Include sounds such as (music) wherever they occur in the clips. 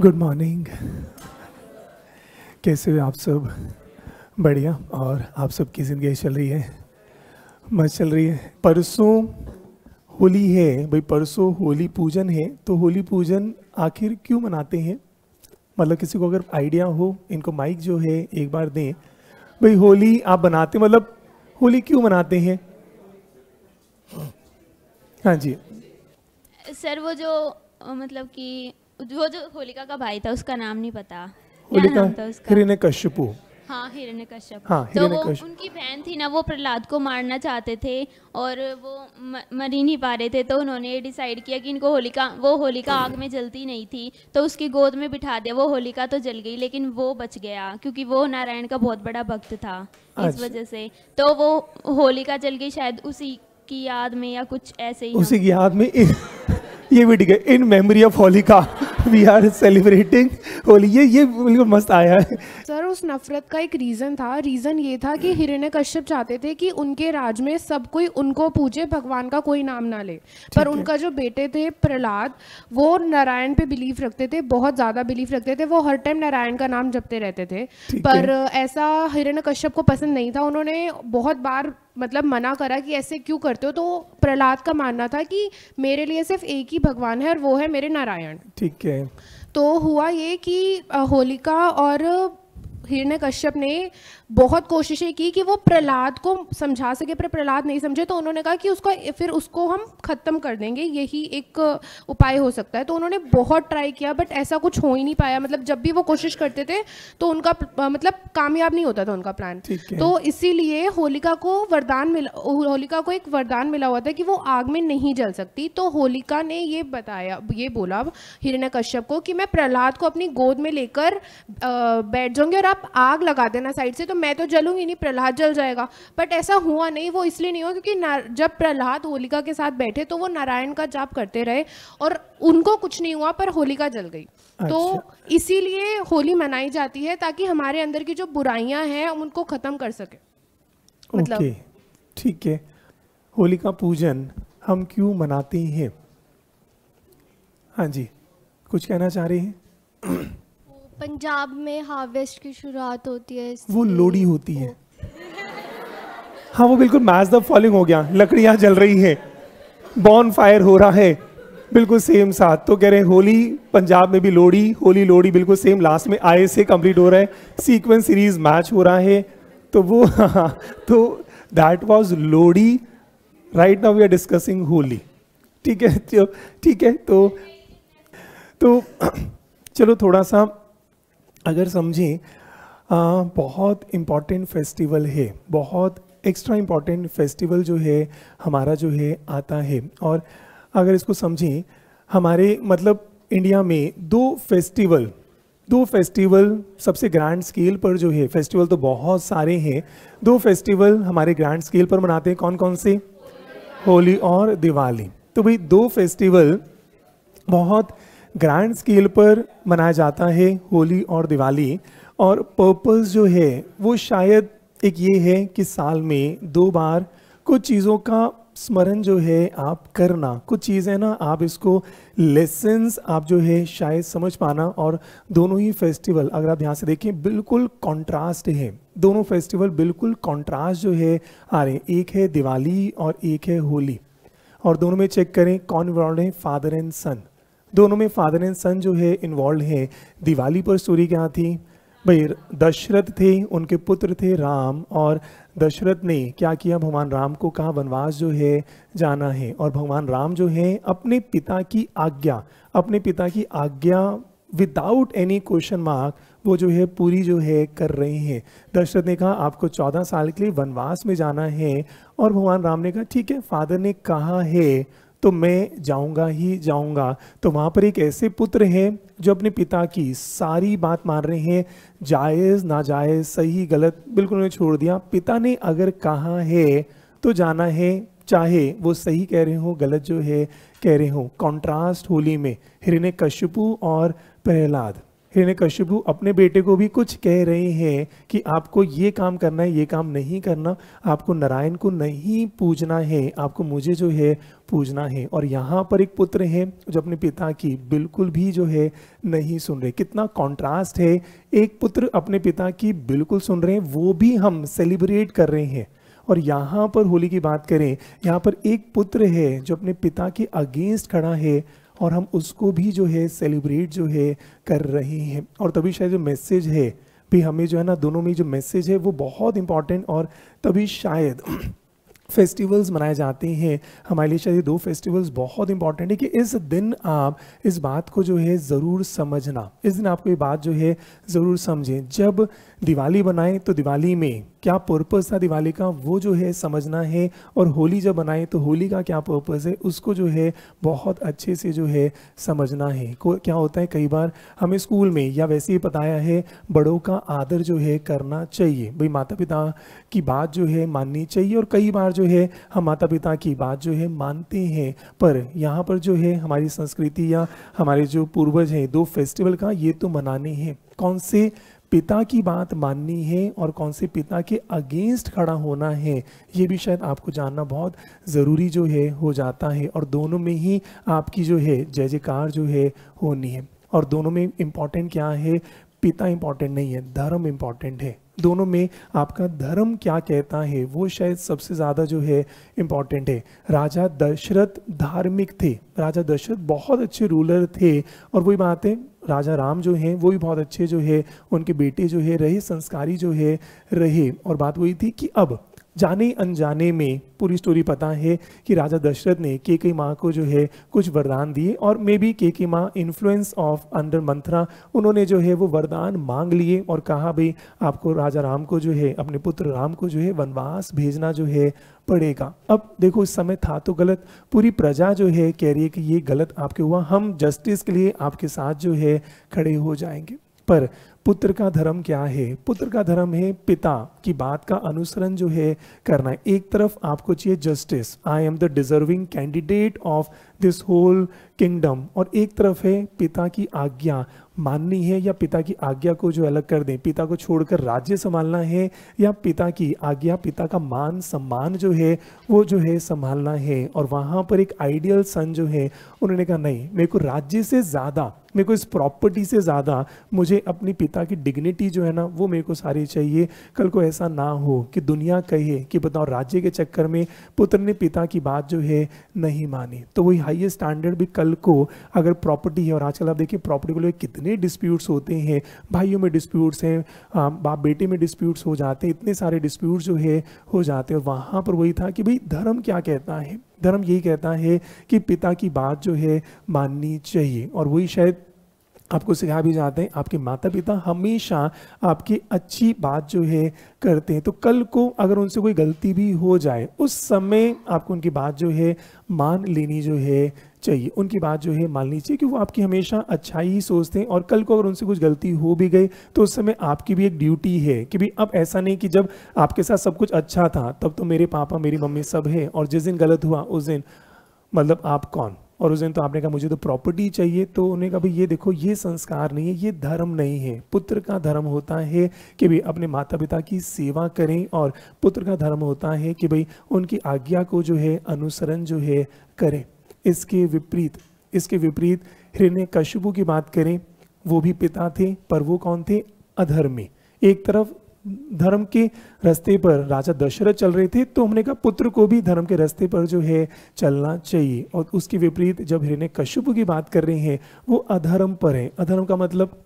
Good morning कैसे हो आप सब बढ़िया और आप सब की ज़िंदगी चल रही है मस्त चल रही है परसों होली है भाई परसों होली पूजन है तो होली पूजन आखिर क्यों मनाते हैं मतलब किसी को अगर आइडिया हो इनको माइक जो है एक बार दें भाई होली आप बनाते मतलब होली क्यों मनाते हैं हाँ जी सर वो जो मतलब कि वो जो होलिका का भाई था उसका नाम नहीं पता होलिका हिरण्य कश्यपु हाँ हिरण्य कश्यप हाँ, तो वो उनकी बहन थी ना वो प्रहलाद को मारना चाहते थे और वो मर ही नहीं पा रहे थे तो उन्होंने ये डिसाइड किया कि इनको होलिका वो होलिका आग में जलती नहीं थी तो उसकी गोद में बिठा दिया वो होलिका तो जल गई लेकिन वो बच गया क्योंकि वो नारायण का बहुत बड़ा भक्त था इस अच्छा। वजह से तो वो होलिका जल गई शायद उसी की याद में या कुछ ऐसे ही उसी की याद में ये भी ठीक है in memory of Holika we are celebrating Holi ये ये बिल्कुल मस्त आया है सर उस नफरत का एक रीज़न था रीज़न ये था कि हिरण्य कश्यप चाहते थे कि उनके राज में सब कोई उनको पूजे भगवान का कोई नाम ना ले पर उनका जो बेटे थे प्रहलाद वो नारायण पे बिलीव रखते थे बहुत ज़्यादा बिलीव रखते थे वो हर टाइम नारायण का नाम जपते रहते थे पर ऐसा हिरण्य कश्यप को पसंद नहीं था उन्होंने बहुत बार मतलब मना करा कि ऐसे क्यों करते हो तो प्रहलाद का मानना था कि मेरे लिए सिर्फ एक ही भगवान है और वो है मेरे नारायण ठीक है तो हुआ ये कि होलिका और हिरण्य कश्यप ने बहुत कोशिशें की कि वो प्रहलाद को समझा सके पर प्रहलाद नहीं समझे तो उन्होंने कहा कि उसको फिर उसको हम ख़त्म कर देंगे यही एक उपाय हो सकता है तो उन्होंने बहुत ट्राई किया बट ऐसा कुछ हो ही नहीं पाया मतलब जब भी वो कोशिश करते थे तो उनका मतलब कामयाब नहीं होता था उनका प्लान तो इसीलिए होलिका को वरदान मिला होलिका को एक वरदान मिला हुआ था कि वो आग में नहीं जल सकती तो होलिका ने ये बताया ये बोला हिरण्य कश्यप को कि मैं प्रहलाद को अपनी गोद में लेकर बैठ जाऊंगी और आप आग लगा देना साइड से तो मैं तो जलूंगी नहीं प्रहलाद जल जाएगा बट ऐसा हुआ नहीं वो इसलिए नहीं हुआ क्योंकि जब प्रहलाद होलिका के साथ बैठे तो वो नारायण का जाप करते रहे और उनको कुछ नहीं हुआ पर होलिका जल गई तो अच्छा। तो इसीलिए होली मनाई जाती है ताकि हमारे अंदर की जो बुराइयां हैं उनको खत्म कर सके मतलब ठीक है होलिका पूजन हम क्यों मनाते हैं हाँ जी कुछ कहना चाह रही हैं पंजाब में हार्वेस्ट की शुरुआत होती है वो लोड़ी होती है हाँ वो बिल्कुल मैच द फॉलिंग हो गया लकड़ियां जल रही हैं बॉन फायर हो रहा है बिल्कुल सेम साथ तो कह रहे हैं होली पंजाब में भी लोड़ी होली लोड़ी बिल्कुल सेम लास्ट में आए से कंप्लीट हो रहा है सीक्वेंस सीरीज मैच हो रहा है तो वो (laughs) तो that was Lohri right now we are discussing Holi ठीक है तो, ठीक है तो तो (clears throat) चलो थोड़ा सा अगर समझें बहुत इम्पॉर्टेंट फेस्टिवल है बहुत एक्स्ट्रा इम्पॉर्टेंट फेस्टिवल जो है हमारा जो है आता है और अगर इसको समझें हमारे मतलब इंडिया में दो फेस्टिवल दो फेस्टिवल सबसे ग्रैंड स्केल पर जो है फेस्टिवल तो बहुत सारे हैं दो फेस्टिवल हमारे ग्रैंड स्केल पर मनाते हैं कौन कौन से होली और दिवाली तो भाई दो फेस्टिवल बहुत ग्रैंड स्केल पर मनाया जाता है होली और दिवाली और पर्पस जो है वो शायद एक ये है कि साल में दो बार कुछ चीज़ों का स्मरण जो है आप करना कुछ चीज़ें ना आप इसको लेसन्स आप जो है शायद समझ पाना और दोनों ही फेस्टिवल अगर आप ध्यान से देखें बिल्कुल कंट्रास्ट है दोनों फेस्टिवल बिल्कुल कंट्रास्ट जो है आ रहे हैं एक है दिवाली और एक है होली और दोनों में चेक करें कौन इन्वॉल्व है फादर एंड सन दोनों में फादर एंड सन जो है इन्वॉल्व हैं दिवाली पर स्टोरी क्या थी भाई दशरथ थे उनके पुत्र थे राम और दशरथ ने क्या किया भगवान राम को कहा वनवास जो है जाना है और भगवान राम जो है अपने पिता की आज्ञा अपने पिता की आज्ञा विदाउट एनी क्वेश्चन मार्क वो जो है पूरी जो है कर रहे हैं दशरथ ने कहा आपको चौदह साल के लिए वनवास में जाना है और भगवान राम ने कहा ठीक है फादर ने कहा है तो मैं जाऊंगा ही जाऊंगा तो वहाँ पर एक ऐसे पुत्र हैं जो अपने पिता की सारी बात मान रहे हैं जायज़ नाजायज़ सही गलत बिल्कुल उन्हें छोड़ दिया पिता ने अगर कहा है तो जाना है चाहे वो सही कह रहे हो गलत जो है कह रहे हो कॉन्ट्रास्ट होली में हिरण्य कश्यपु और प्रहलाद हिरण्य अपने बेटे को भी कुछ कह रहे हैं कि आपको ये काम करना है ये काम नहीं करना आपको नारायण को नहीं पूजना है आपको मुझे जो है पूजना है और यहाँ पर एक पुत्र है जो अपने पिता की बिल्कुल भी जो है नहीं सुन रहे कितना कॉन्ट्रास्ट है एक पुत्र अपने पिता की बिल्कुल सुन रहे हैं वो भी हम सेलिब्रेट कर रहे हैं और यहाँ पर होली की बात करें यहाँ पर एक पुत्र है जो अपने पिता के अगेंस्ट खड़ा है और हम उसको भी जो है सेलिब्रेट जो है कर रहे हैं और तभी शायद जो मैसेज है भी हमें जो है ना दोनों में जो मैसेज है वो बहुत इंपॉर्टेंट और तभी शायद फेस्टिवल्स मनाए जाते हैं हमारे लिए शायद दो फेस्टिवल्स बहुत इंपॉर्टेंट है कि इस दिन आप इस बात को जो है ज़रूर समझना इस दिन आपको ये बात जो है ज़रूर समझें जब दिवाली बनाएं तो दिवाली में क्या पर्पज़ था दिवाली का वो जो है समझना है और होली जब बनाएं तो होली का क्या पर्पज़ है उसको जो है बहुत अच्छे से जो है समझना है क्या होता है कई बार हमें स्कूल में या वैसे ही बताया है बड़ों का आदर जो है करना चाहिए भाई माता पिता की बात जो है माननी चाहिए और कई बार जो है हम माता पिता की बात जो है मानते हैं पर यहाँ पर जो है हमारी संस्कृति या हमारे जो पूर्वज हैं दो फेस्टिवल का ये तो मनाने हैं कौन से पिता की बात माननी है और कौन से पिता के अगेंस्ट खड़ा होना है ये भी शायद आपको जानना बहुत ज़रूरी जो है हो जाता है और दोनों में ही आपकी जो है जय जयकार जो है होनी है और दोनों में इम्पॉर्टेंट क्या है पिता इम्पॉर्टेंट नहीं है धर्म इम्पॉर्टेंट है दोनों में आपका धर्म क्या कहता है वो शायद सबसे ज़्यादा जो है इम्पॉर्टेंट है राजा दशरथ धार्मिक थे राजा दशरथ बहुत अच्छे रूलर थे और वही बात है राजा राम जो हैं वो भी बहुत अच्छे जो है उनके बेटे जो है रहे संस्कारी जो है रहे और बात वही थी कि अब जाने अनजाने में पूरी स्टोरी पता है कि राजा दशरथ ने के के माँ को जो है कुछ वरदान दिए और मे बी के के माँ इन्फ्लुएंस ऑफ अंडर मंथरा उन्होंने जो है वो वरदान मांग लिए और कहा भाई आपको राजा राम को जो है अपने पुत्र राम को जो है वनवास भेजना जो है पड़ेगा अब देखो इस समय था तो गलत पूरी प्रजा जो है कह रही है कि ये गलत आपके हुआ हम जस्टिस के लिए आपके साथ जो है खड़े हो जाएंगे पर पुत्र का धर्म क्या है पुत्र का धर्म है पिता की बात का अनुसरण जो है करना एक तरफ आपको चाहिए justice I am the deserving candidate of this whole kingdom और एक तरफ है पिता की आज्ञा माननी है या पिता की आज्ञा को जो अलग कर दें पिता को छोड़कर राज्य संभालना है या पिता की आज्ञा पिता का मान सम्मान जो है वो जो है संभालना है और वहाँ पर एक आइडियल सन जो है उन्होंने कहा नहीं मेरे को राज्य से ज़्यादा मेरे को इस प्रॉपर्टी से ज़्यादा मुझे अपने पिता की डिग्निटी जो है ना वो मेरे को सारी चाहिए कल को ऐसा ना हो कि दुनिया कहे कि बताओ राज्य के चक्कर में पुत्र ने पिता की बात जो है नहीं मानी तो वही हाइएस्ट स्टैंडर्ड भी कल को अगर प्रॉपर्टी है और आजकल आप देखिए प्रॉपर्टी को लेकर कितने इतने डिस्प्यूट्स होते हैं भाइयों में डिस्प्यूट्स हैं बाप बेटे में डिस्प्यूट्स हो जाते हैं इतने सारे डिस्प्यूट जो है हो जाते हैं वहाँ पर वही था कि भाई धर्म क्या कहता है धर्म यही कहता है कि पिता की बात जो है माननी चाहिए और वही शायद आपको सिखा भी जाते हैं आपके माता पिता हमेशा आपकी अच्छी बात जो है करते हैं तो कल को अगर उनसे कोई गलती भी हो जाए उस समय आपको उनकी बात जो है मान लेनी जो है चाहिए उनकी बात जो है माननी चाहिए कि वो आपकी हमेशा अच्छाई ही सोचते हैं और कल को अगर उनसे कुछ गलती हो भी गई तो उस समय आपकी भी एक ड्यूटी है कि भाई अब ऐसा नहीं कि जब आपके साथ सब कुछ अच्छा था तब तो मेरे पापा मेरी मम्मी सब है और जिस दिन गलत हुआ उस दिन मतलब आप कौन और उस दिन तो आपने कहा मुझे तो प्रॉपर्टी चाहिए तो उन्होंने कहा भाई ये देखो ये संस्कार नहीं है ये धर्म नहीं है पुत्र का धर्म होता है कि भाई अपने माता पिता की सेवा करें और पुत्र का धर्म होता है कि भाई उनकी आज्ञा को जो है अनुसरण जो है करें इसके विपरीत इसके विपरीत हिरण्य कश्यपु की बात करें वो भी पिता थे पर वो कौन थे अधर्मी एक तरफ धर्म के रास्ते पर राजा दशरथ चल रहे थे तो हमने कहा पुत्र को भी धर्म के रास्ते पर जो है चलना चाहिए और उसके विपरीत जब हिरण्य कश्यप की बात कर रहे हैं वो अधर्म पर है अधर्म का मतलब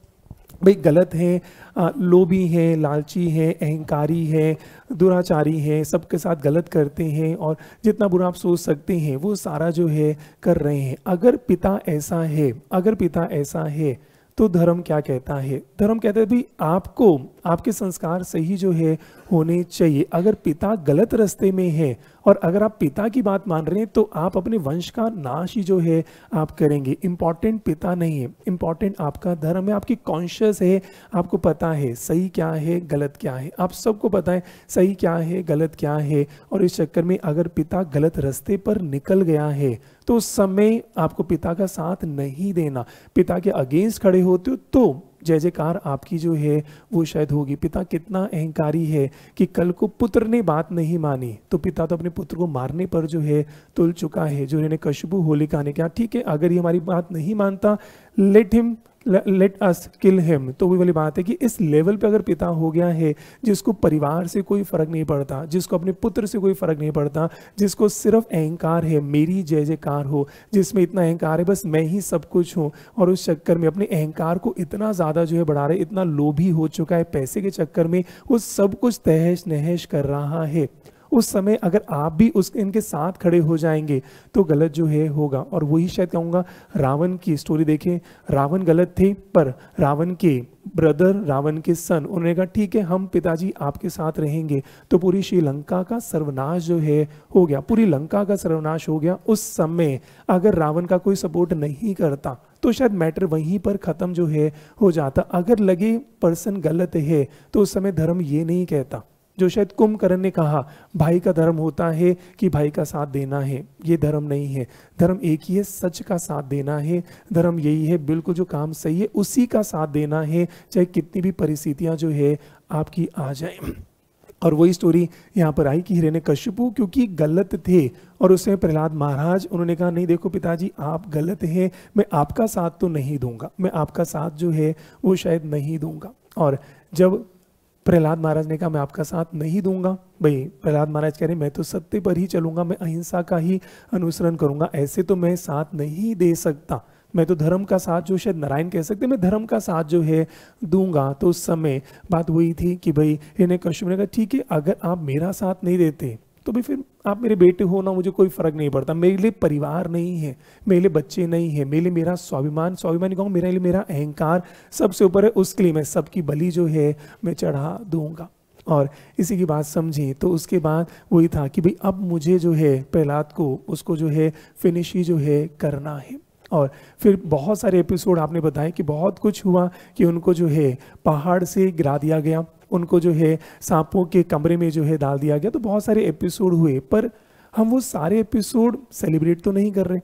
भाई गलत हैं लोभी हैं लालची हैं अहंकारी है दुराचारी हैं सबके साथ गलत करते हैं और जितना बुरा आप सोच सकते हैं वो सारा जो है कर रहे हैं अगर पिता ऐसा है अगर पिता ऐसा है तो धर्म क्या कहता है धर्म कहता है भाई आपको आपके संस्कार सही जो है होने चाहिए अगर पिता गलत रास्ते में है और अगर आप पिता की बात मान रहे हैं तो आप अपने वंश का नाश ही जो है आप करेंगे इम्पॉर्टेंट पिता नहीं है इम्पॉर्टेंट आपका धर्म है आपकी कॉन्शियस है आपको पता है सही क्या है गलत क्या है आप सबको पता है सही क्या है गलत क्या है और इस चक्कर में अगर पिता गलत रास्ते पर निकल गया है तो उस समय आपको पिता का साथ नहीं देना पिता के अगेंस्ट खड़े होते हो तो जय जयकार आपकी जो है वो शायद होगी पिता कितना अहंकारी है कि कल को पुत्र ने बात नहीं मानी तो पिता तो अपने पुत्र को मारने पर जो है तुल चुका है जो इन्हें कशबू होलिका ने कहा ठीक है अगर ये हमारी बात नहीं मानता let him let us kill him तो वही वाली बात है कि इस लेवल पे अगर पिता हो गया है जिसको परिवार से कोई फर्क नहीं पड़ता जिसको अपने पुत्र से कोई फर्क नहीं पड़ता जिसको सिर्फ अहंकार है मेरी जय जयकार हो जिसमें इतना अहंकार है बस मैं ही सब कुछ हूँ और उस चक्कर में अपने अहंकार को इतना ज़्यादा जो है बढ़ा रहे इतना लोभी हो चुका है पैसे के चक्कर में वो सब कुछ तहस नहस कर रहा है उस समय अगर आप भी उस इनके साथ खड़े हो जाएंगे तो गलत जो है होगा और वही शायद कहूँगा रावण की स्टोरी देखें रावण गलत थे पर रावण के ब्रदर रावण के सन उन्होंने कहा ठीक है हम पिताजी आपके साथ रहेंगे तो पूरी श्रीलंका का सर्वनाश जो है हो गया पूरी लंका का सर्वनाश हो गया उस समय अगर रावण का कोई सपोर्ट नहीं करता तो शायद मैटर वहीं पर ख़त्म जो है हो जाता अगर लगे पर्सन गलत है तो उस समय धर्म ये नहीं कहता जो शायद कुंभकर्ण ने कहा भाई का धर्म होता है कि भाई का साथ देना है ये धर्म नहीं है धर्म एक ही है सच का साथ देना है धर्म यही है बिल्कुल जो काम सही है उसी का साथ देना है चाहे कितनी भी परिस्थितियां जो है आपकी आ जाए और वही स्टोरी यहाँ पर आई कि हिरण्य कश्यपु क्योंकि गलत थे और उसमें प्रहलाद महाराज उन्होंने कहा नहीं देखो पिताजी आप गलत हैं मैं आपका साथ तो नहीं दूंगा मैं आपका साथ जो है वो शायद नहीं दूंगा और जब प्रहलाद महाराज ने कहा मैं आपका साथ नहीं दूंगा भाई प्रहलाद महाराज कह रहे मैं तो सत्य पर ही चलूंगा मैं अहिंसा का ही अनुसरण करूंगा ऐसे तो मैं साथ नहीं दे सकता मैं तो धर्म का साथ जो शायद नारायण कह सकते मैं धर्म का साथ जो है दूंगा तो उस समय बात हुई थी कि भाई इन्हें कश्यप ने कहा ठीक है अगर आप मेरा साथ नहीं देते तो भी फिर आप मेरे बेटे हो ना मुझे कोई फर्क नहीं पड़ता मेरे लिए परिवार नहीं है मेरे लिए बच्चे नहीं है मेरे लिए मेरा स्वाभिमान स्वाभिमान कहूँ मेरे लिए मेरा अहंकार सबसे ऊपर है उसके लिए मैं सबकी बलि जो है मैं चढ़ा दूंगा और इसी की बात समझें तो उसके बाद वही था कि भाई अब मुझे जो है प्रहलाद को उसको जो है फिनिश ही जो है करना है और फिर बहुत सारे एपिसोड आपने बताए कि बहुत कुछ हुआ कि उनको जो है पहाड़ से गिरा दिया गया उनको जो है सांपों के कमरे में जो है डाल दिया गया तो बहुत सारे एपिसोड हुए पर हम वो सारे एपिसोड सेलिब्रेट तो नहीं कर रहे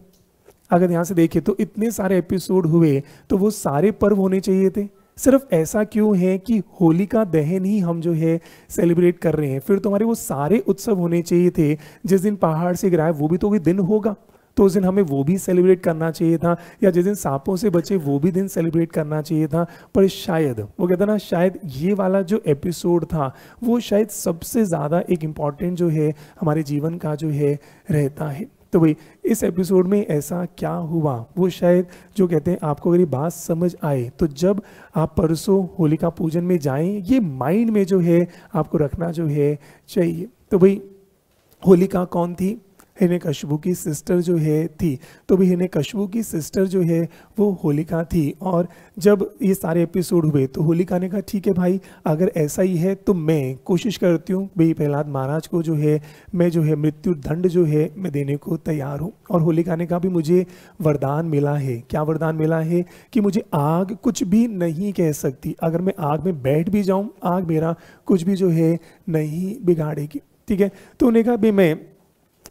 अगर यहाँ से देखें तो इतने सारे एपिसोड हुए तो वो सारे पर्व होने चाहिए थे सिर्फ ऐसा क्यों है कि होली का दहन ही हम जो है सेलिब्रेट कर रहे हैं फिर तुम्हारे तो वो सारे उत्सव होने चाहिए थे जिस दिन पहाड़ से गिराए वो भी तो कोई दिन होगा तो उस दिन हमें वो भी सेलिब्रेट करना चाहिए था या जिस दिन सांपों से बचे वो भी दिन सेलिब्रेट करना चाहिए था पर शायद वो कहता ना शायद ये वाला जो एपिसोड था वो शायद सबसे ज़्यादा एक इम्पॉर्टेंट जो है हमारे जीवन का जो है रहता है तो भाई इस एपिसोड में ऐसा क्या हुआ वो शायद जो कहते हैं आपको अगर ये बात समझ आए तो जब आप परसों होलिका पूजन में जाएं ये माइंड में जो है आपको रखना जो है चाहिए तो भाई होलिका कौन थी हिने कशबू की सिस्टर जो है थी तो भी हिने कशबू की सिस्टर जो है वो होलिका थी और जब ये सारे एपिसोड हुए तो होलिका ने कहा ठीक है भाई अगर ऐसा ही है तो मैं कोशिश करती हूँ भाई प्रहलाद महाराज को जो है मैं जो है मृत्यु दंड जो है मैं देने को तैयार हूँ और होलिका ने कहा भी मुझे वरदान मिला है क्या वरदान मिला है कि मुझे आग कुछ भी नहीं कह सकती अगर मैं आग में बैठ भी जाऊँ आग मेरा कुछ भी जो है नहीं बिगाड़ेगी ठीक है तो उन्हें कहा भी मैं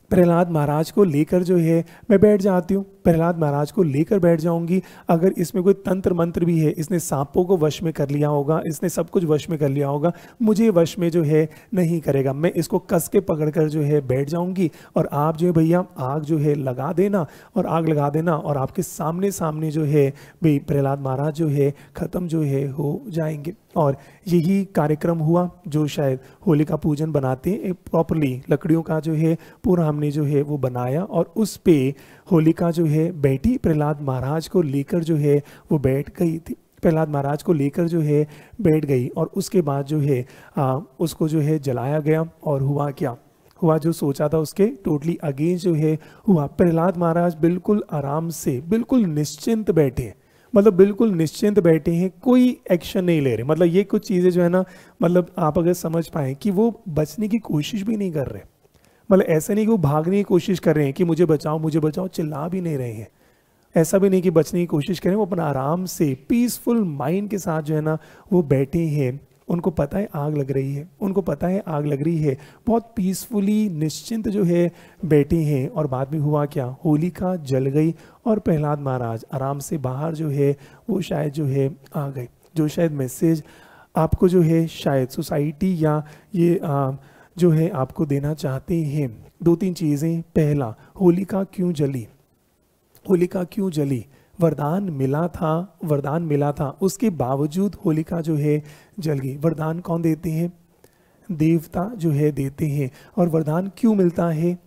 प्रहलाद महाराज को लेकर जो है मैं बैठ जाती हूँ प्रहलाद महाराज को लेकर बैठ जाऊंगी अगर इसमें कोई तंत्र मंत्र भी है इसने सांपों को वश में कर लिया होगा इसने सब कुछ वश में कर लिया होगा मुझे वश में जो है नहीं करेगा मैं इसको कस के पकड़ कर जो है बैठ जाऊंगी और आप जो है भैया आग जो है लगा देना और आग लगा देना और आपके सामने सामने जो है भाई प्रहलाद महाराज जो है ख़त्म जो है हो जाएंगे और यही कार्यक्रम हुआ जो शायद होली का पूजन बनाते हैं प्रॉपरली लकड़ियों का जो है पूरा हमने जो है वो बनाया और उस पर होली का जो है है बेटी प्रहलाद महाराज को लेकर जो है वो बैठ गई थी प्रहलाद महाराज को लेकर जो है बैठ गई और उसके बाद जो है आ, उसको जो है जलाया गया और हुआ क्या हुआ जो सोचा था उसके टोटली अगेंस्ट जो है हुआ प्रहलाद महाराज बिल्कुल आराम से बिल्कुल निश्चिंत बैठे मतलब बिल्कुल निश्चिंत बैठे हैं कोई एक्शन नहीं ले रहे मतलब ये कुछ चीज़ें जो है ना मतलब आप अगर समझ पाए कि वो बचने की कोशिश भी नहीं कर रहे मतलब ऐसा नहीं कि वो भागने की कोशिश कर रहे हैं कि मुझे बचाओ मुझे बचाओ चिल्ला भी नहीं रहे हैं ऐसा भी नहीं कि बचने की कोशिश करें वो अपना आराम से पीसफुल माइंड के साथ जो है ना वो बैठे हैं उनको पता है आग लग रही है उनको पता है आग लग रही है बहुत पीसफुली निश्चिंत जो है बैठे हैं और बाद में हुआ क्या होलिका जल गई और प्रहलाद महाराज आराम से बाहर जो है वो शायद जो है आ गए जो शायद मैसेज आपको जो है शायद सोसाइटी या ये आ, जो है आपको देना चाहते हैं दो तीन चीज़ें पहला होलिका क्यों जली होलिका क्यों जली वरदान मिला था वरदान मिला था उसके बावजूद होलिका जो है जल गई वरदान कौन देते हैं देवता जो है देते हैं और वरदान क्यों मिलता है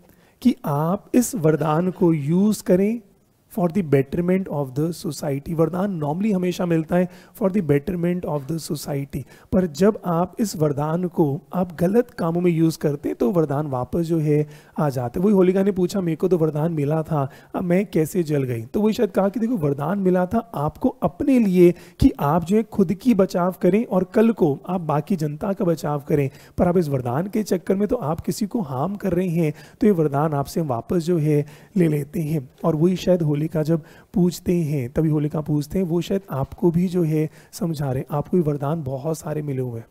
कि आप इस वरदान को यूज़ करें for the betterment of the society वरदान नॉर्मली हमेशा मिलता है for the betterment of the society पर जब आप इस वरदान को आप गलत कामों में यूज़ करते तो वरदान वापस जो है आ जाते वही होलिका ने पूछा मेरे को तो वरदान मिला था अब मैं कैसे जल गई तो वही शायद कहा कि देखो वरदान मिला था आपको अपने लिए कि आप जो है खुद की बचाव करें और कल को आप बाकी जनता का बचाव करें पर आप इस वरदान के चक्कर में तो आप किसी को हार्म कर रहे हैं तो ये वरदान आपसे वापस जो है ले लेते हैं और वही शायद होली होलिका जब पूजते हैं तभी होलिका पूजते हैं वो शायद आपको भी जो है समझा रहे हैं आपको भी वरदान बहुत सारे मिले हुए हैं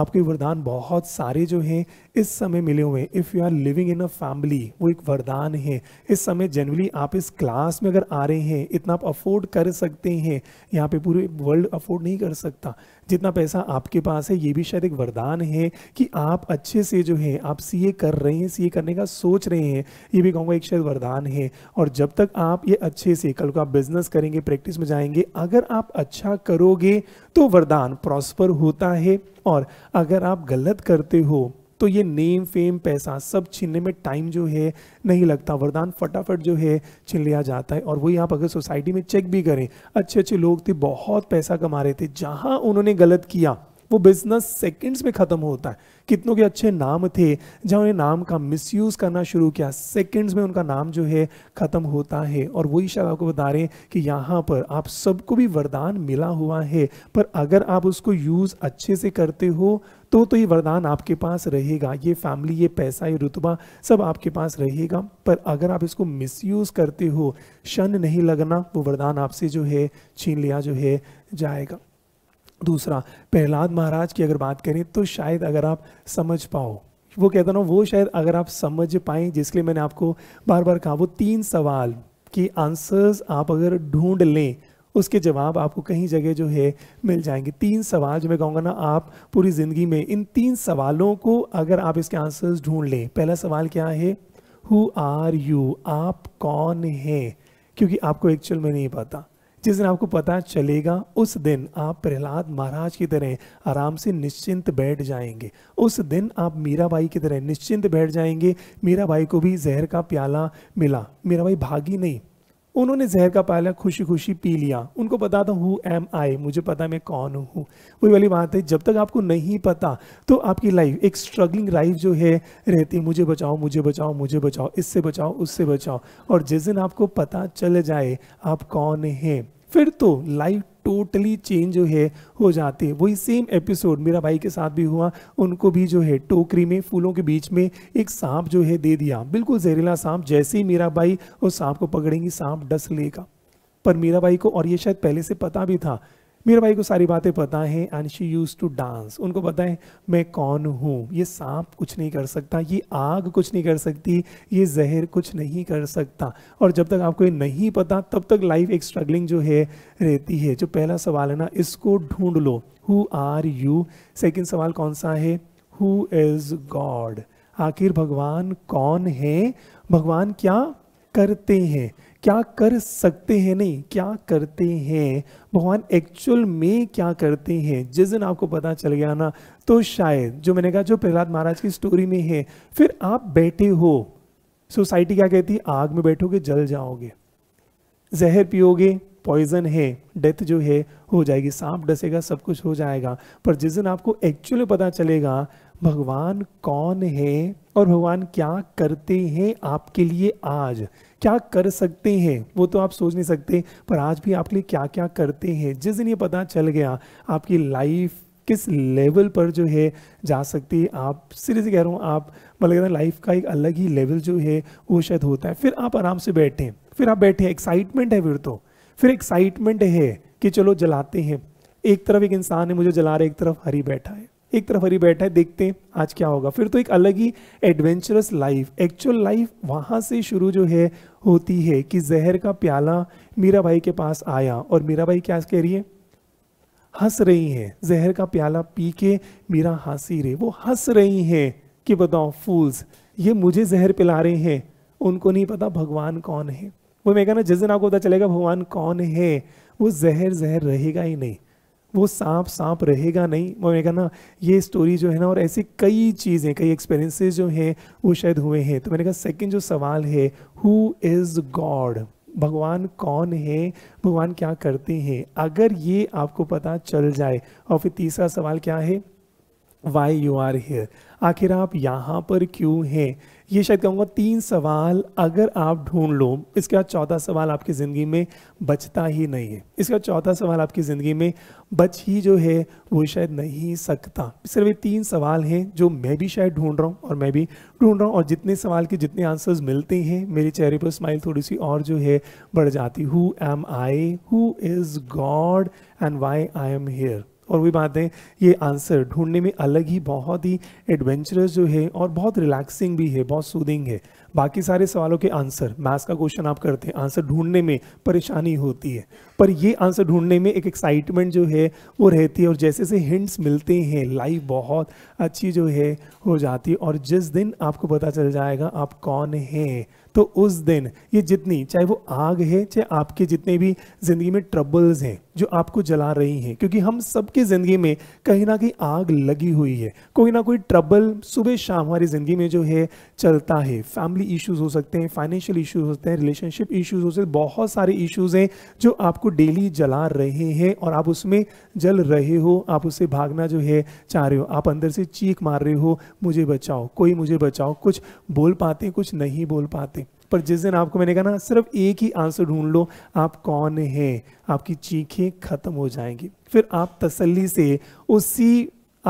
आपके वरदान बहुत सारे जो हैं इस समय मिले हुए हैं if you are living in a family वो एक वरदान है इस समय जनरली आप इस क्लास में अगर आ रहे हैं इतना आप अफोर्ड कर सकते हैं यहाँ पे पूरे वर्ल्ड अफोर्ड नहीं कर सकता जितना पैसा आपके पास है ये भी शायद एक वरदान है कि आप अच्छे से जो है आप सीए कर रहे हैं सीए करने का सोच रहे हैं ये भी कहूँगा एक शायद वरदान है और जब तक आप ये अच्छे से कल को आप बिजनेस करेंगे प्रैक्टिस में जाएंगे अगर आप अच्छा करोगे तो वरदान प्रॉस्पर होता है और अगर आप गलत करते हो तो ये नेम फेम पैसा सब छीनने में टाइम जो है नहीं लगता वरदान फटाफट जो है छीन लिया जाता है और वही आप अगर सोसाइटी में चेक भी करें अच्छे अच्छे लोग थे बहुत पैसा कमा रहे थे जहाँ उन्होंने गलत किया वो बिजनेस सेकंड्स में ख़त्म होता है कितनों के अच्छे नाम थे जहाँ उन्हें नाम का मिसयूज़ करना शुरू किया सेकंड्स में उनका नाम जो है ख़त्म होता है और वही शायद आपको बता रहे हैं कि यहाँ पर आप सबको भी वरदान मिला हुआ है पर अगर आप उसको यूज़ अच्छे से करते हो तो तो ये वरदान आपके पास रहेगा ये फैमिली ये पैसा ये रुतबा सब आपके पास रहेगा पर अगर आप इसको मिसयूज़ करते हो शन नहीं लगना वो वरदान आपसे जो है छीन लिया जो है जाएगा दूसरा प्रहलाद महाराज की अगर बात करें तो शायद अगर आप समझ पाओ वो कहता ना वो शायद अगर आप समझ पाए जिसके लिए मैंने आपको बार बार कहा वो तीन सवाल की आंसर्स आप अगर ढूंढ लें उसके जवाब आपको कहीं जगह जो है मिल जाएंगे तीन सवाल जो मैं कहूँगा ना आप पूरी ज़िंदगी में इन तीन सवालों को अगर आप इसके आंसर्स ढूंढ लें पहला सवाल क्या है हु आर यू आप कौन हैं क्योंकि आपको एक्चुअल में नहीं पता जिस दिन आपको पता चलेगा उस दिन आप प्रहलाद महाराज की तरह आराम से निश्चिंत बैठ जाएंगे उस दिन आप मीराबाई की तरह निश्चिंत बैठ जाएंगे मीराबाई को भी जहर का प्याला मिला मीराबाई भागी नहीं उन्होंने जहर का पाला खुशी खुशी पी लिया उनको पता था हु एम आई मुझे पता मैं कौन हूँ वही वाली बात है जब तक आपको नहीं पता तो आपकी लाइफ एक स्ट्रगलिंग लाइफ जो है रहती मुझे बचाओ मुझे बचाओ मुझे बचाओ इससे बचाओ उससे बचाओ और जिस दिन आपको पता चल जाए आप कौन हैं फिर तो लाइफ टोटली चेंज जो है हो जाते हैं वही सेम एपिसोड मेरा भाई के साथ भी हुआ उनको भी जो है टोकरी में फूलों के बीच में एक सांप जो है दे दिया बिल्कुल जहरीला सांप जैसे ही मेरा भाई उस सांप को पकड़ेंगी सांप डस लेगा पर मीरा भाई को और ये शायद पहले से पता भी था मेरे भाई को सारी बातें पता है and she use to dance उनको पता है मैं कौन हूँ ये सांप कुछ नहीं कर सकता ये आग कुछ नहीं कर सकती ये जहर कुछ नहीं कर सकता और जब तक आपको ये नहीं पता तब तक लाइफ एक स्ट्रगलिंग जो है रहती है जो पहला सवाल है ना इसको ढूंढ लो हु आर यू सेकेंड सवाल कौन सा है हु इज़ गॉड आखिर भगवान कौन है भगवान क्या करते हैं क्या कर सकते हैं नहीं क्या करते हैं भगवान एक्चुअल में क्या करते हैं जिस दिन आपको पता चल गया ना तो शायद जो मैंने कहा जो प्रहलाद महाराज की स्टोरी में है फिर आप बैठे हो सोसाइटी क्या कहती है आग में बैठोगे जल जाओगे जहर पियोगे पॉइजन है डेथ जो है हो जाएगी सांप डसेगा सब कुछ हो जाएगा पर जिस दिन आपको एक्चुअली पता चलेगा भगवान कौन है और भगवान क्या करते हैं आपके लिए आज क्या कर सकते हैं वो तो आप सोच नहीं सकते पर आज भी आपके लिए क्या क्या करते हैं जिस दिन ये पता चल गया आपकी लाइफ किस लेवल पर जो है जा सकती है आप सीरियसली कह रहा हूँ आप मतलब लाइफ का एक अलग ही लेवल जो है वो शायद होता है फिर आप आराम से बैठे फिर आप बैठे एक्साइटमेंट है फिर तो फिर एक्साइटमेंट है कि चलो जलाते हैं एक तरफ एक इंसान है मुझे जला रहा है एक तरफ हरी बैठा है एक तरफ हरी बैठा है देखते हैं आज क्या होगा फिर तो एक अलग ही एडवेंचरस लाइफ एक्चुअल लाइफ वहाँ से शुरू जो है होती है कि जहर का प्याला मीरा भाई के पास आया और मीरा भाई क्या कह रही है हंस रही हैं जहर का प्याला पी के मीरा हंसी रही वो हंस रही हैं कि बताओ फूल्स ये मुझे जहर पिला रहे हैं उनको नहीं पता भगवान कौन है वो मैं कहना जिस दिन आपको पता चलेगा भगवान कौन है वो जहर जहर रहेगा ही नहीं वो सांप सांप रहेगा नहीं मैंने कहा ना ये स्टोरी जो है ना और ऐसी कई चीज़ें कई एक्सपीरियंसेस जो हैं वो शायद हुए हैं तो मैंने कहा सेकंड जो सवाल है हु इज़ गॉड भगवान कौन है भगवान क्या करते हैं अगर ये आपको पता चल जाए और फिर तीसरा सवाल क्या है वाई यू आर हेयर आखिर आप यहाँ पर क्यों हैं ये शायद कहूँगा तीन सवाल अगर आप ढूंढ लो इसके बाद चौथा सवाल आपकी ज़िंदगी में बचता ही नहीं है इसके बाद चौथा सवाल आपकी ज़िंदगी में बच ही जो है वो शायद नहीं सकता सिर्फ ये तीन सवाल हैं जो मैं भी शायद ढूंढ रहा हूँ और मैं भी ढूंढ रहा हूँ और जितने सवाल के जितने आंसर्स मिलते हैं मेरे चेहरे पर स्माइल थोड़ी सी और जो है बढ़ जाती who am I who is God and why I am here और वही बात है ये आंसर ढूंढने में अलग ही बहुत ही एडवेंचरस जो है और बहुत रिलैक्सिंग भी है बहुत सूदिंग है बाकी सारे सवालों के आंसर मैथ्स का क्वेश्चन आप करते हैं आंसर ढूंढने में परेशानी होती है पर ये आंसर ढूंढने में एक एक्साइटमेंट जो है वो रहती है और जैसे जैसे हिंट्स मिलते हैं लाइफ बहुत अच्छी जो है हो जाती है और जिस दिन आपको पता चल जाएगा आप कौन हैं तो उस दिन ये जितनी चाहे वो आग है चाहे आपके जितने भी ज़िंदगी में ट्रबल्स हैं जो आपको जला रही हैं क्योंकि हम सबके ज़िंदगी में कहीं ना कहीं आग लगी हुई है कोई ना कोई ट्रबल सुबह शाम हमारी ज़िंदगी में जो है चलता है फैमिली इश्यूज हो सकते हैं फाइनेंशियल इश्यूज होते हैं रिलेशनशिप इश्यूज हो सकते हैं बहुत सारे इश्यूज़ हैं जो आपको डेली जला रहे हैं और आप उसमें जल रहे हो आप उससे भागना जो है चाह रहे हो आप अंदर से चीख मार रहे हो मुझे बचाओ कोई मुझे बचाओ कुछ बोल पाते कुछ नहीं बोल पाते पर जिस दिन आपको मैंने कहा ना सिर्फ एक ही आंसर ढूंढ लो आप कौन हैं आपकी चीखें ख़त्म हो जाएंगी फिर आप तसल्ली से उसी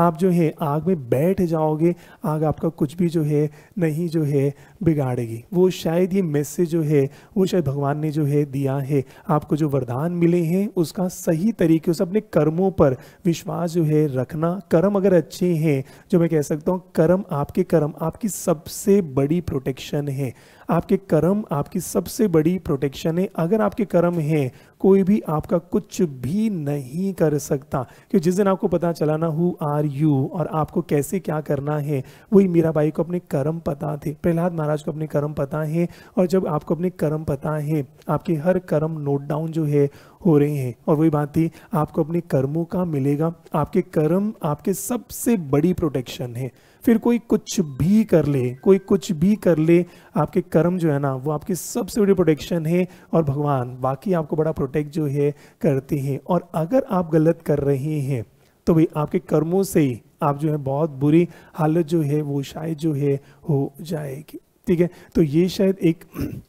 आप जो है आग में बैठ जाओगे आग आपका कुछ भी जो है नहीं जो है बिगाड़ेगी वो शायद ये मैसेज जो है वो शायद भगवान ने जो है दिया है आपको जो वरदान मिले हैं उसका सही तरीके से अपने कर्मों पर विश्वास जो है रखना कर्म अगर अच्छे हैं जो मैं कह सकता हूँ कर्म आपके कर्म आपकी सबसे बड़ी प्रोटेक्शन है आपके कर्म आपकी सबसे बड़ी प्रोटेक्शन है अगर आपके कर्म हैं कोई भी आपका कुछ भी नहीं कर सकता क्योंकि जिस दिन आपको पता चला ना हु आर यू और आपको कैसे क्या करना है वही मीरा बाई को अपने कर्म पता थे प्रहलाद महाराज को अपने कर्म पता है और जब आपको अपने कर्म पता है आपके हर कर्म नोट डाउन जो है हो रहे हैं और वही बात थी आपको अपने कर्मों का मिलेगा आपके कर्म आपके सबसे बड़ी प्रोटेक्शन है फिर कोई कुछ भी कर ले कोई कुछ भी कर ले आपके कर्म जो है ना वो आपकी सबसे बड़ी प्रोटेक्शन है और भगवान बाकी आपको बड़ा प्रोटेक्ट जो है करते हैं और अगर आप गलत कर रहे हैं तो भाई आपके कर्मों से ही आप जो है बहुत बुरी हालत जो है वो शायद जो है हो जाएगी ठीक है तो ये शायद एक (clears throat)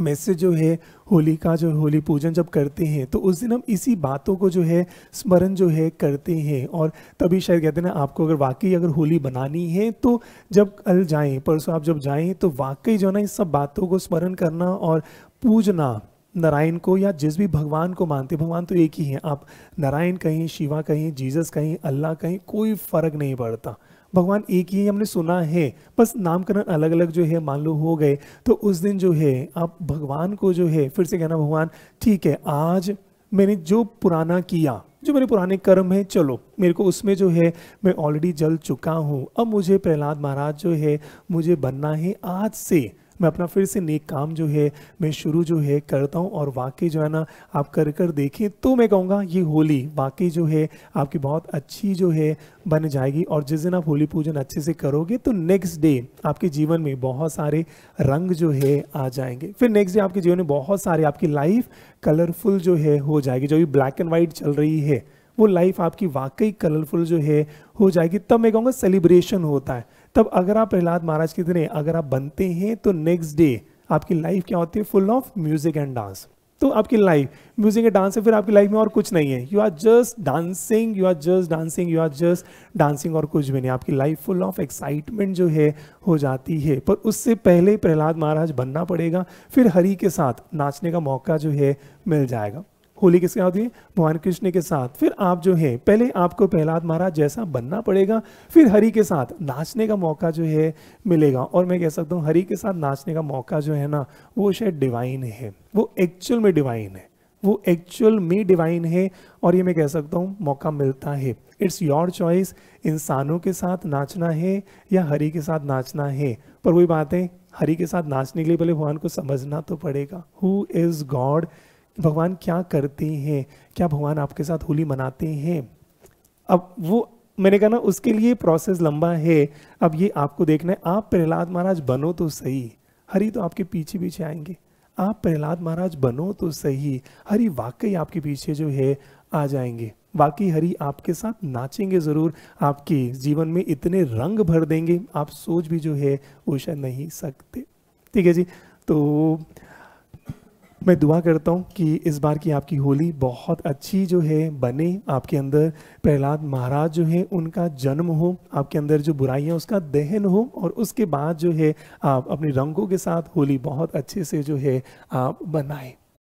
मैसेज जो है होली का जो होली पूजन जब करते हैं तो उस दिन हम इसी बातों को जो है स्मरण जो है करते हैं और तभी शायद कहते हैं ना आपको अगर वाकई अगर होली बनानी है तो जब कल जाएं परसों आप जब जाएं तो वाकई जो है ना इन सब बातों को स्मरण करना और पूजना नारायण को या जिस भी भगवान को मानते भगवान तो एक ही है आप नारायण कहीं शिवा कहीं जीसस कहीं अल्लाह कहीं कोई फ़र्क नहीं पड़ता भगवान एक ही हमने सुना है बस नामकरण अलग अलग जो है मान लो हो गए तो उस दिन जो है आप भगवान को जो है फिर से कहना भगवान ठीक है आज मैंने जो पुराना किया जो मेरे पुराने कर्म है चलो मेरे को उसमें जो है मैं ऑलरेडी जल चुका हूँ अब मुझे प्रहलाद महाराज जो है मुझे बनना है आज से मैं अपना फिर से नेक काम जो है मैं शुरू जो है करता हूँ और वाकई जो है ना आप कर कर देखें तो मैं कहूँगा ये होली वाकई जो है आपकी बहुत अच्छी जो है बन जाएगी और जिस दिन आप होली पूजन अच्छे से करोगे तो नेक्स्ट डे आपके जीवन में बहुत सारे रंग जो है आ जाएंगे फिर नेक्स्ट डे आपके जीवन में बहुत सारे आपकी लाइफ कलरफुल जो है हो जाएगी जो भी ब्लैक एंड वाइट चल रही है वो लाइफ आपकी वाकई कलरफुल जो है हो जाएगी तब मैं कहूँगा सेलिब्रेशन होता है तब अगर आप प्रहलाद महाराज की तरह अगर आप बनते हैं तो नेक्स्ट डे आपकी लाइफ क्या होती है full of music and dance तो आपकी लाइफ म्यूजिक एंड डांस है फिर आपकी लाइफ में और कुछ नहीं है you are just dancing you are just dancing you are just dancing और कुछ भी नहीं आपकी लाइफ फुल ऑफ एक्साइटमेंट जो है हो जाती है पर उससे पहले प्रहलाद महाराज बनना पड़ेगा फिर हरी के साथ नाचने का मौका जो है मिल जाएगा होली किसके साथ हुई भगवान कृष्ण के साथ फिर आप जो है पहले आपको प्रहलाद महाराज जैसा बनना पड़ेगा फिर हरि के साथ नाचने का मौका जो है मिलेगा और मैं कह सकता हूँ हरि के साथ नाचने का मौका जो है ना वो शायद डिवाइन है वो एक्चुअल में डिवाइन है वो एक्चुअल में डिवाइन है और ये मैं कह सकता हूँ मौका मिलता है इट्स योर चॉइस इंसानों के साथ नाचना है या हरि के साथ नाचना है पर वही बात है हरि के साथ नाचने के लिए पहले भगवान को समझना तो पड़ेगा हु इज़ गॉड भगवान क्या करते हैं क्या भगवान आपके साथ होली मनाते हैं अब वो मैंने कहा ना उसके लिए प्रोसेस लंबा है अब ये आपको देखना है आप प्रहलाद महाराज बनो तो सही हरि तो आपके पीछे पीछे आएंगे आप प्रहलाद महाराज बनो तो सही हरि वाकई आपके पीछे जो है आ जाएंगे वाकई हरि आपके साथ नाचेंगे ज़रूर आपके जीवन में इतने रंग भर देंगे आप सोच भी जो है वो शायद नहीं सकते ठीक है जी तो मैं दुआ करता हूँ कि इस बार की आपकी होली बहुत अच्छी जो है बने आपके अंदर प्रहलाद महाराज जो है उनका जन्म हो आपके अंदर जो बुराइयाँ उसका दहन हो और उसके बाद जो है आप अपने रंगों के साथ होली बहुत अच्छे से जो है आप बनाएं